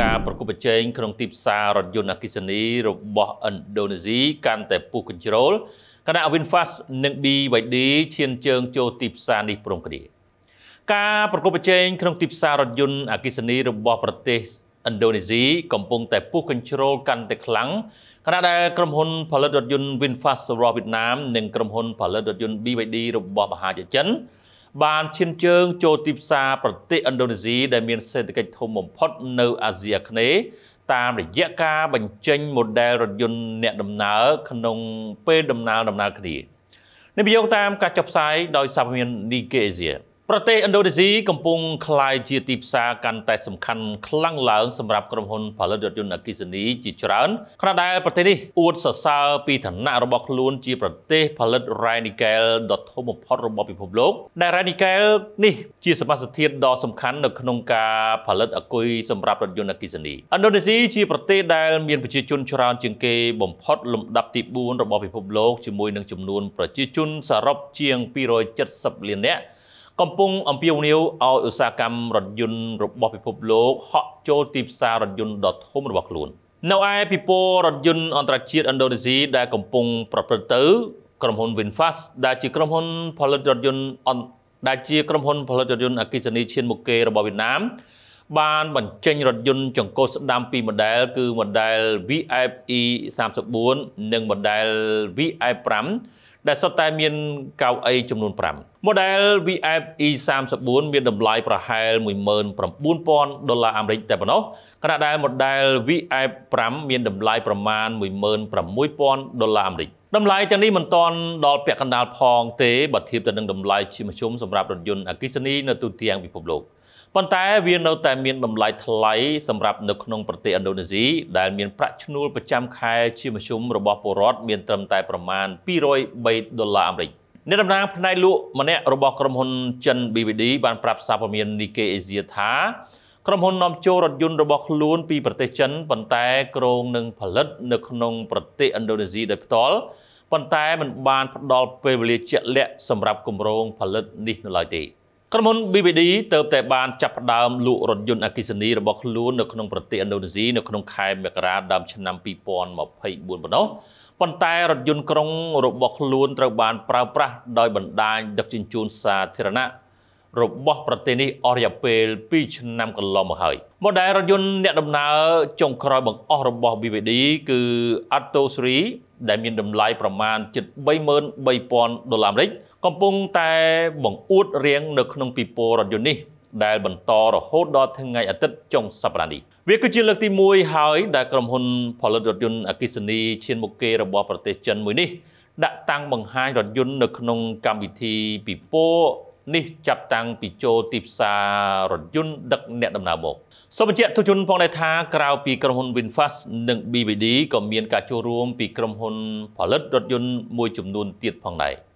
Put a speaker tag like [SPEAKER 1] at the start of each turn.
[SPEAKER 1] ការប្រកួតប្រជែងក្នុងទីផ្សាររថយន្តអគ្គិសនីរបស់ឥណ្ឌូនេស៊ីកាន់តែពុះកញ្ជ្រោលគណៈ VinFast និង BYD ឈានជើងចូលទីផ្សារនេះព្រមគ្នាការប្រកួតប្រជែងក្នុងទីផ្សាររថយន្តអគ្គិសនីរបស់ប្រទេសឥណ្ឌូនេស៊ីកំពុងតែពុះកញ្ជ្រោលកាន់តែខ្លាំងខណៈដែលក្រុមហ៊ុនផលិតរថយន្ត VinFast របស់វៀតណាមនិងក្រុមហ៊ុនផលិតរថយន្ត BYD របស់មហាជនចិនបានឈានជើងចូលទីផ្សារប្រទេសឥណ្ឌូនេស៊ីដែលមានសេដ្ឋកិច្ចធំបំផុតនៅអាស៊ីអាគ្នេយ៍តាមរយៈការបញ្ចេញ model រថយន្តអ្នកដំណើរក្នុងពេលដំណើរដំណើរគ្នានេះប្រយោគតាមការចុះផ្សាយដោយសារព័ត៌មាន Nikkei Asia ប្រទេសឥណ្ឌូនេស៊ីកំពុងក្លាយជាទីផ្សារកាន់តែសំខាន់ខ្លាំងឡើងសម្រាប់ក្រុមហ៊ុនផលិតរថយន្តអគ្គិសនីជាច្រើនខណៈដែលប្រទេសនេះអួតសរសើរពីឋានៈរបស់ខ្លួនជាប្រទេសផលិតរ៉ែនីកែលដ៏ធំបំផុតរបស់ពិភពលោក ដែលរ៉ែនីកែលនេះជាសមាសធាតុដ៏សំខាន់នៅក្នុងការផលិតអាគុយសម្រាប់រថយន្តអគ្គិសនីឥណ្ឌូនេស៊ីជាប្រទេសដែលមានប្រជាជនច្រើនជាងគេបំផុតលំដាប់ទី4របស់ពិភពលោកជាមួយនឹងចំនួនប្រជាជនសរុបជាង270លាននាក់កំពុងអំពាវនាវឲ្យឧស្សាហកម្មរថយន្តរបស់ពិភពលោកហក់ចូលទីផ្សាររថយន្តដ៏ធំរបស់ខ្លួន នៅឯពិព័រណ៍រថយន្តអន្តរជាតិឥណ្ឌូនេស៊ីដែលកំពុង ប្រព្រឹត្តទៅក្រុមហ៊ុន VinFast ដែលជាក្រុមហ៊ុន ផលិតរថយន្តដែលជាក្រុមហ៊ុន ផលិតរថយន្តអគ្គិសនីឈានមុខគេរបស់វៀតណាមបានបញ្ចេញរថយន្តចង្កូតស្ដាំពីរម៉ូដែលគឺម៉ូដែល VF E34 និងម៉ូដែល VF5 ដែលសុទ្ធតែមានកៅអីចំនួន5 Model VF E34 មានតម្លៃប្រហែល19,000ដុល្លារអាមេរិកតែប៉ុណ្ណោះខណៈដែល Model VF 5មានតម្លៃប្រមាណ16,000ដុល្លារអាមេរិកតម្លៃទាំងនេះមិនទាន់ដល់ពាក់កណ្ដាលផងទេបើធៀបទៅនឹងតម្លៃជាមធ្យមសម្រាប់រថយន្តអគ្គិសនីនៅទូទាំងពិភពលោក។ប៉ុន្តែវានៅតែមានតម្លៃថ្លៃសម្រាប់នៅក្នុងប្រទេសឥណ្ឌូនេស៊ីដែលមានប្រាក់ឈ្នួលប្រចាំខែជាមធ្យមរបស់ពលរដ្ឋមានត្រឹមតែប្រមាណ203ដុល្លារអាមេរិកអ្នកតំណាងផ្នែកលក់ម្នាក់របស់ក្រុមហ៊ុនចិន BVD បានប្រាប់សារព័ត៌មាន Nikkei Asia ថាក្រុមហ៊ុននាំចូលរថយន្តរបស់ខ្លួនពីប្រទេសចិនប៉ុន្តែក្រុងនឹងផលិតនៅក្នុងប្រទេសឥណ្ឌូនេស៊ីដោយផ្ទាល់ប៉ុន្តែมันបានផ្ដល់ពេលវេលាជាក់លាក់សម្រាប់គម្រោងផលិតនេះនៅឡើយទេ។ក្រុមហ៊ុន BBD ទៅតែបានចាប់ផ្ដើមលក់រថយន្តអគ្គិសនីរបស់ខ្លួននៅក្នុងប្រទេសឥណ្ឌូនេស៊ីនៅក្នុងខែមករាដើមឆ្នាំ2024ប៉ុណ្ណោះប៉ុន្តែរថយន្តក្រុង របស់ខ្លួនត្រូវបានប្រើប្រាស់ដោយបណ្ដាញដឹកជញ្ជូនសាធារណៈរបស់ប្រទេសនេះអស់រយៈពេល2ឆ្នាំកន្លងមកហើយម៉ូដែលរថយន្តអ្នកដំណើរចុងក្រោយបង្អស់របស់ BVD គឺ Atto 3ដែលមានតម្លៃប្រមាណជិត33,000ដុល្លារអាមេរិកកំពុងតែ បង្អួតរៀងនៅក្នុងពិព័រណ៍រថយន្តនេះ ដែលបន្តរហូតដល់ថ្ងៃអាទិត្យចុងសប្តាហ៍នេះវាគឺជាលើកទី1ហើយដែលក្រុមហ៊ុនផលិតរថយន្តអគ្គិសនីឈានមុខគេរបស់ប្រទេសចិនមួយនេះដាក់តាំងបង្ហាញរថយន្តនៅក្នុង កម្មវិធីពិព័រណ៍នេះចាប់តាំងពីចូលទីផ្សាររថយន្តដឹកអ្នកដំណើរមកសូមបញ្ជាក់ទស្សជន ផងដែរថាក្រៅពីក្រុមហ៊ុន VinFast និង BYD ក៏មានការចូលរួមពីក្រុមហ៊ុន ផលិតរថយន្តមួយចំនួនទៀតផងដែរ